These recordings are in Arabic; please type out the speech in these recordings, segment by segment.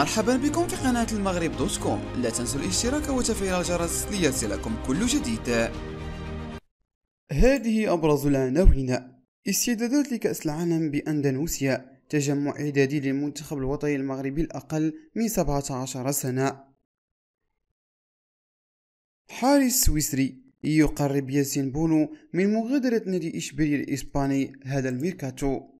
مرحبا بكم في قناة المغرب دوت كوم لا تنسوا الاشتراك وتفعيل الجرس ليصلكم كل جديد هذه أبرز العناوين استعدادات لكأس العالم بأندونيسيا تجمع إعدادي للمنتخب الوطني المغربي الأقل من 17 سنة حارس سويسري يقرب ياسين بونو من مغادرة نادي إشبيلية الإسباني هذا الميركاتو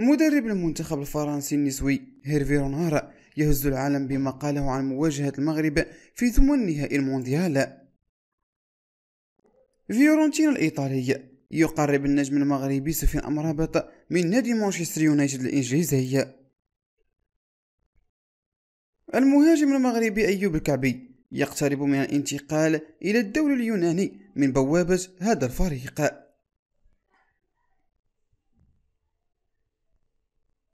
مدرب المنتخب الفرنسي النسوي هيرفي رونار يهز العالم بما قاله عن مواجهة المغرب في ثمن نهائي المونديال فيورنتينا الإيطالي يقرب النجم المغربي سفيان أمرابط من نادي مانشستر يونايتد الإنجليزي المهاجم المغربي أيوب الكعبي يقترب من الانتقال إلى الدوري اليوناني من بوابة هذا الفريق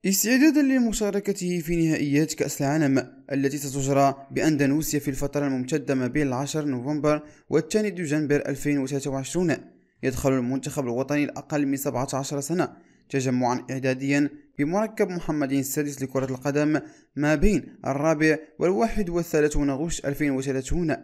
استعدادا لمشاركته في نهائيات كأس العالم التي ستجرى بأندونيسيا في الفترة الممتدة ما بين 10 نوفمبر و 2 ديسمبر 2023 يدخل المنتخب الوطني الأقل من 17 سنة تجمعا إعداديا بمركب محمد السادس لكرة القدم ما بين الرابع والواحد والثلاثون غشت 2030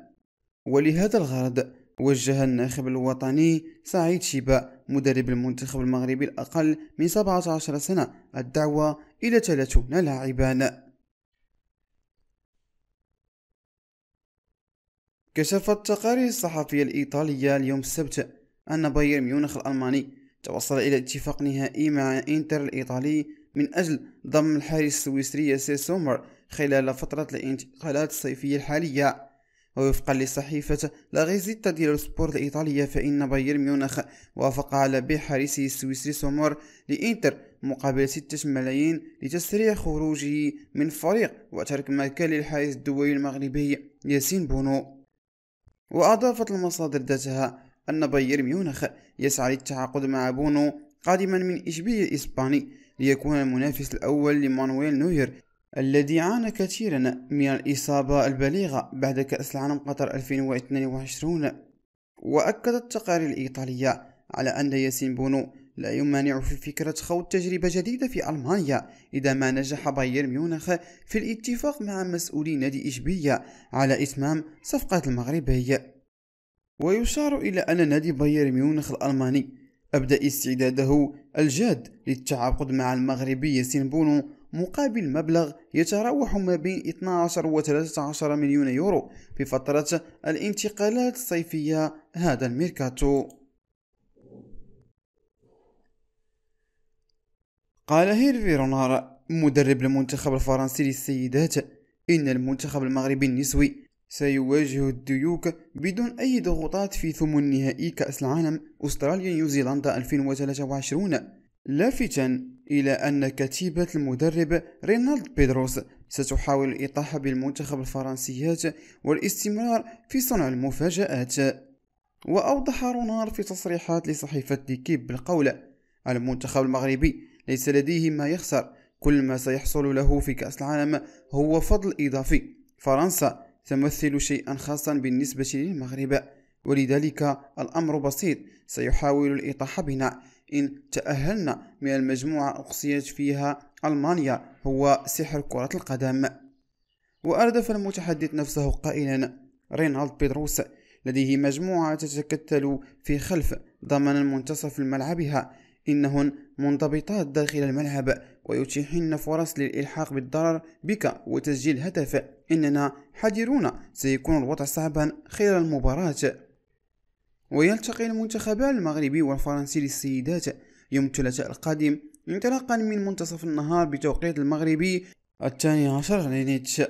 ولهذا الغرض وجه الناخب الوطني سعيد شيبا مدرب المنتخب المغربي الأقل من 17 سنة الدعوة إلى 30 لاعبا كشفت التقارير الصحفية الإيطالية اليوم السبت أن بايرن ميونخ الألماني توصل إلى اتفاق نهائي مع إنتر الإيطالي من أجل ضم الحارس السويسري سير سومر خلال فترة الانتقالات الصيفية الحالية ووفقا لصحيفة لا غيزيتا ديال سبورت الإيطالية فإن بايرن ميونخ وافق على بيع حارسه السويسري سومور لإنتر مقابل ستة ملايين لتسريع خروجه من الفريق وترك مكان للحارس الدولي المغربي ياسين بونو وأضافت المصادر ذاتها أن بايرن ميونخ يسعى للتعاقد مع بونو قادما من إشبيلية الإسباني ليكون المنافس الأول لمانويل نوير الذي عانى كثيرا من الإصابة البليغة بعد كأس العالم قطر 2022 وأكدت التقارير الإيطالية على أن ياسين بونو لا يمانع في فكرة خوض تجربة جديدة في ألمانيا إذا ما نجح بايرن ميونخ في الاتفاق مع مسؤولي نادي إشبيلية على إتمام صفقة المغربي ويشار إلى أن نادي بايرن ميونخ الألماني أبدأ استعداده الجاد للتعاقد مع المغربي ياسين بونو مقابل مبلغ يتراوح ما بين 12 و 13 مليون يورو في فترة الانتقالات الصيفية هذا الميركاتو قال هيرفي رونار مدرب المنتخب الفرنسي للسيدات إن المنتخب المغربي النسوي سيواجه الديوك بدون أي ضغوطات في ثمن نهائي كأس العالم أستراليا نيوزيلندا 2023 لافتا إلى أن كتيبة المدرب رينالد بيدروس ستحاول الإطاحة بالمنتخب الفرنسيات والاستمرار في صنع المفاجآت وأوضح رونار في تصريحات لصحيفة ديكيب بالقول المنتخب المغربي ليس لديه ما يخسر كل ما سيحصل له في كأس العالم هو فضل إضافي فرنسا تمثل شيئا خاصا بالنسبة للمغرب ولذلك الأمر بسيط سيحاول الإطاحة بنا إن تأهلنا من المجموعة أقصيت فيها ألمانيا هو سحر كرة القدم وأردف المتحدث نفسه قائلا رينالد بيدروس لديه مجموعة تتكتل في خلف ضمن منتصف ملعبها إنهن منضبطات داخل الملعب ويتيحن فرص للإلحاق بالضرر بك وتسجيل هدف إننا حذرون سيكون الوضع صعبا خلال المباراة ويلتقي المنتخبان المغربي والفرنسي للسيدات يوم الثلاثاء القادم انطلاقا من منتصف النهار بتوقيت المغربي الثاني عشر لينيتش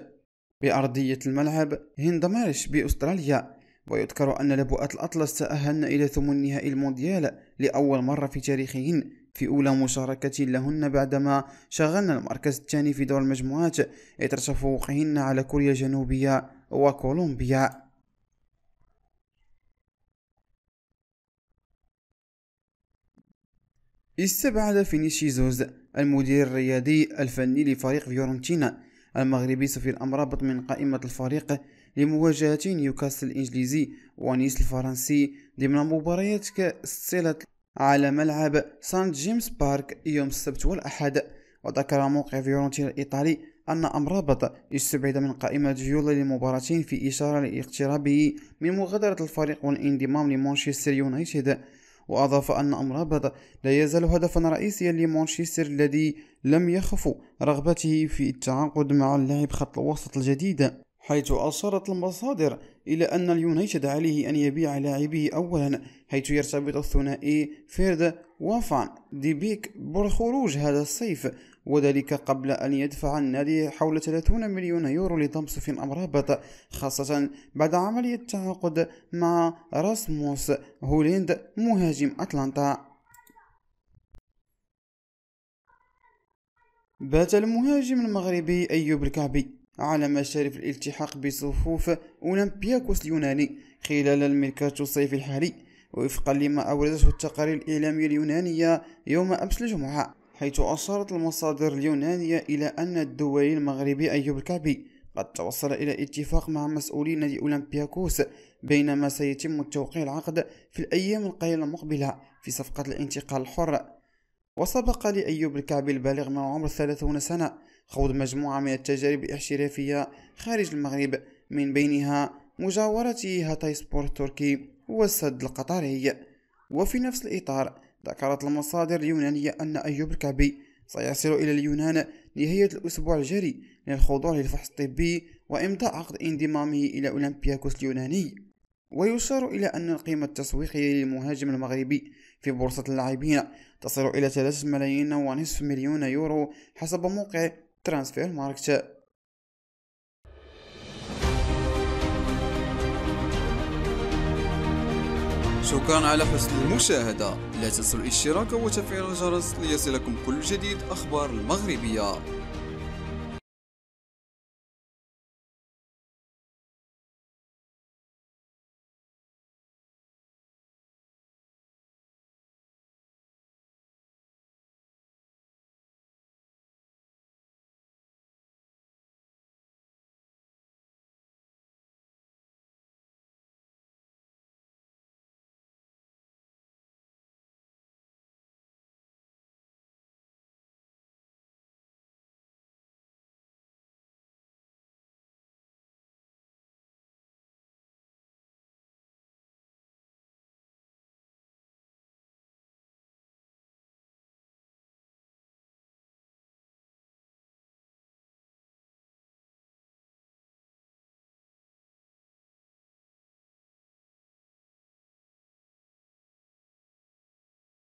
بأرضية الملعب هند مارش بأستراليا ويذكر أن لبؤات الأطلس تأهلن إلى ثمن نهائي المونديال لأول مرة في تاريخهن في أولى مشاركة لهن بعدما شغلن المركز الثاني في دور المجموعات إثر تفوقهن على كوريا الجنوبية وكولومبيا استبعد زوز المدير الرياضي الفني لفريق فيورنتينا المغربي سفير الأمرابط من قائمة الفريق لمواجهة نيوكاسل الإنجليزي ونيس الفرنسي ضمن مباريات كسلة على ملعب سانت جيمس بارك يوم السبت والأحد وذكر موقع فيورنتينا الإيطالي أن أمرابط استبعد من قائمة فيولا لمباراتين في إشارة لاقترابه من مغادرة الفريق والانضمام لمانشستر يونايتد وأضاف أن أمر بدا لا يزال هدفا رئيسيا لمانشستر الذي لم يخف رغبته في التعاقد مع اللاعب خط الوسط الجديد حيث أشارت المصادر إلى أن اليونايتد عليه أن يبيع لاعبيه أولا حيث يرتبط الثنائي فيرد وفان دي بيك بالخروج هذا الصيف وذلك قبل أن يدفع النادي حول 30 مليون يورو لدمسف أمرابط خاصة بعد عملية التعاقد مع راسموس هوليند مهاجم أتلانتا بات المهاجم المغربي أيوب الكعبي على مشارف الالتحاق بصفوف أولمبياكوس اليوناني خلال الميركاتو الصيفي الحالي وفقا لما أوردته التقارير الإعلامية اليونانية يوم أمس الجمعة حيث أشارت المصادر اليونانية إلى أن الدولي المغربي أيوب الكعبي قد توصل إلى اتفاق مع مسؤولي نادي أولمبياكوس بينما سيتم التوقيع العقد في الأيام القليلة المقبلة في صفقة الانتقال الحر وسبق لأيوب الكعبي البالغ من عمر 30 سنة خوض مجموعة من التجارب الاحترافية خارج المغرب من بينها مجاورته هاتاي سبورت التركي والسد القطري وفي نفس الإطار ذكرت المصادر اليونانية أن أيوب الكعبي سيصل إلى اليونان نهاية الأسبوع الجاري للخضوع للفحص الطبي وإمضاء عقد انضمامه إلى أولمبياكوس اليوناني ويشار إلى أن القيمة التسويقية للمهاجم المغربي في بورصة اللاعبين تصل إلى 3 ملايين ونصف مليون يورو حسب موقع ترانسفير ماركت شكرا على حسن المشاهدة لا تنسوا الاشتراك وتفعيل الجرس ليصلكم كل جديد أخبار المغربية